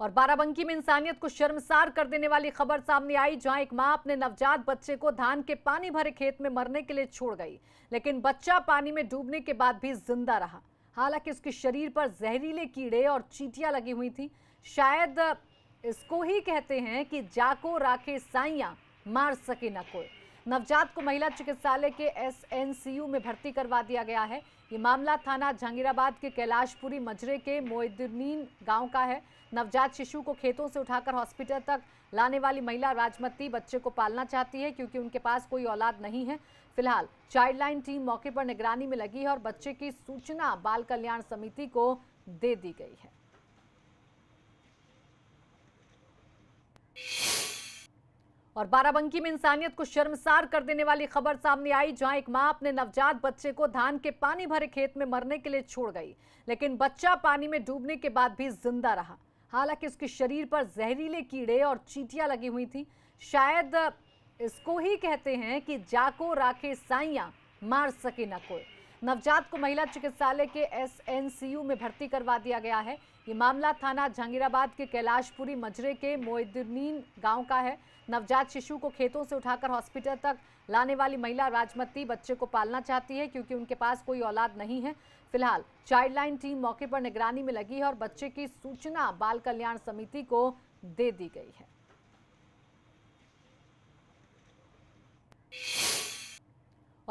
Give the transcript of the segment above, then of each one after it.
और बाराबंकी में इंसानियत को शर्मसार कर देने वाली खबर सामने आई जहां एक मां अपने नवजात बच्चे को धान के पानी भरे खेत में मरने के लिए छोड़ गई लेकिन बच्चा पानी में डूबने के बाद भी जिंदा रहा हालांकि उसके शरीर पर जहरीले कीड़े और चीटियां लगी हुई थी शायद इसको ही कहते हैं कि जाको राखे साइया मार सके ना कोई नवजात को महिला चिकित्सालय के एसएनसीयू में भर्ती करवा दिया गया है ये मामला थाना जहांगीराबाद के कैलाशपुरी मजरे के मोइदनीन गांव का है नवजात शिशु को खेतों से उठाकर हॉस्पिटल तक लाने वाली महिला राजमती बच्चे को पालना चाहती है क्योंकि उनके पास कोई औलाद नहीं है फिलहाल चाइल्ड लाइन टीम मौके पर निगरानी में लगी है और बच्चे की सूचना बाल कल्याण समिति को दे दी गई है और बाराबंकी में इंसानियत को शर्मसार कर देने वाली खबर सामने आई जहां एक मां अपने नवजात बच्चे को धान के पानी भरे खेत में मरने के लिए छोड़ गई लेकिन बच्चा पानी में डूबने के बाद भी जिंदा रहा हालांकि उसके शरीर पर जहरीले कीड़े और चीटियां लगी हुई थी शायद इसको ही कहते हैं कि जाको राखे साइया मार सके ना कोई नवजात को महिला चिकित्सालय के एस में भर्ती करवा दिया गया है ये मामला थाना जहांगीराबाद के कैलाशपुरी मजरे के मोइदनीन गांव का है नवजात शिशु को खेतों से उठाकर हॉस्पिटल तक लाने वाली महिला राजमती बच्चे को पालना चाहती है क्योंकि उनके पास कोई औलाद नहीं है फिलहाल चाइल्डलाइन टीम मौके पर निगरानी में लगी है और बच्चे की सूचना बाल कल्याण समिति को दे दी गई है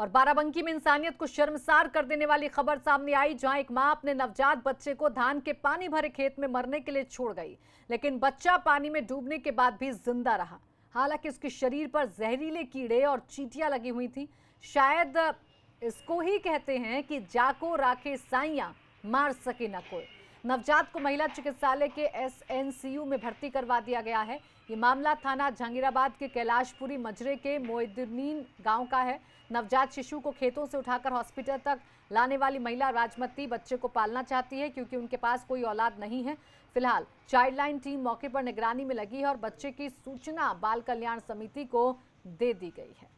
और बाराबंकी में इंसानियत को शर्मसार कर देने वाली खबर सामने आई जहां एक मां अपने नवजात बच्चे को धान के पानी भरे खेत में मरने के लिए छोड़ गई लेकिन बच्चा पानी में डूबने के बाद भी जिंदा रहा हालांकि उसके शरीर पर जहरीले कीड़े और चीटियां लगी हुई थी शायद इसको ही कहते हैं कि जाको राखे साइया मार सके ना कोई नवजात को महिला चिकित्सालय के एसएनसीयू में भर्ती करवा दिया गया है ये मामला थाना जहांगीराबाद के कैलाशपुरी मजरे के मोइदमीन गांव का है नवजात शिशु को खेतों से उठाकर हॉस्पिटल तक लाने वाली महिला राजमती बच्चे को पालना चाहती है क्योंकि उनके पास कोई औलाद नहीं है फिलहाल चाइल्ड लाइन टीम मौके पर निगरानी में लगी है और बच्चे की सूचना बाल कल्याण समिति को दे दी गई है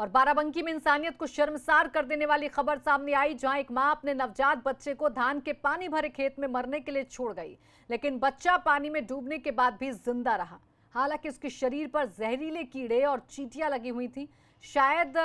और बाराबंकी में इंसानियत को शर्मसार कर देने वाली खबर सामने आई जहां एक मां अपने नवजात बच्चे को धान के पानी भरे खेत में मरने के लिए छोड़ गई लेकिन बच्चा पानी में डूबने के बाद भी जिंदा रहा हालांकि उसके शरीर पर जहरीले कीड़े और चीटियां लगी हुई थी शायद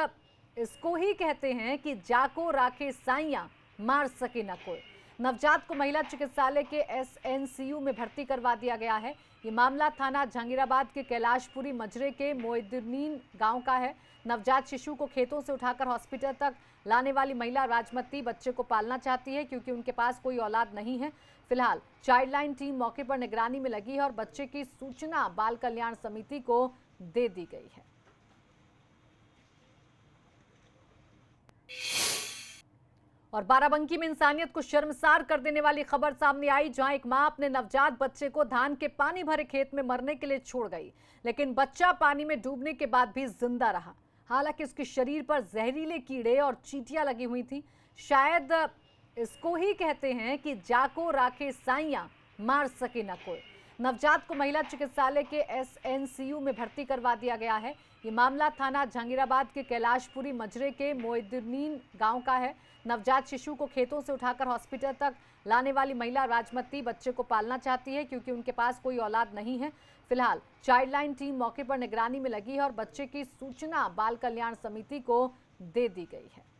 इसको ही कहते हैं कि जाको राखे साइया मार सके ना कोई नवजात को महिला चिकित्सालय के एसएनसीयू में भर्ती करवा दिया गया है ये मामला थाना जहांगीराबाद के कैलाशपुरी मजरे के मोइदुद्दीन गांव का है नवजात शिशु को खेतों से उठाकर हॉस्पिटल तक लाने वाली महिला राजमती बच्चे को पालना चाहती है क्योंकि उनके पास कोई औलाद नहीं है फिलहाल चाइल्ड लाइन टीम मौके पर निगरानी में लगी है और बच्चे की सूचना बाल कल्याण समिति को दे दी गई है और बाराबंकी में इंसानियत को शर्मसार कर देने वाली खबर सामने आई जहां एक मां अपने नवजात बच्चे को धान के पानी भरे खेत में मरने के लिए छोड़ गई लेकिन बच्चा पानी में डूबने के बाद भी जिंदा रहा हालांकि उसके शरीर पर जहरीले कीड़े और चीटियां लगी हुई थी शायद इसको ही कहते हैं कि जाको राखे साइया मार सके न कोई नवजात को महिला चिकित्सालय के एस में भर्ती करवा दिया गया है ये मामला थाना जहांगीराबाद के कैलाशपुरी मजरे के मोइदुद्दीन गांव का है नवजात शिशु को खेतों से उठाकर हॉस्पिटल तक लाने वाली महिला राजमती बच्चे को पालना चाहती है क्योंकि उनके पास कोई औलाद नहीं है फिलहाल चाइल्ड लाइन टीम मौके पर निगरानी में लगी है और बच्चे की सूचना बाल कल्याण समिति को दे दी गई है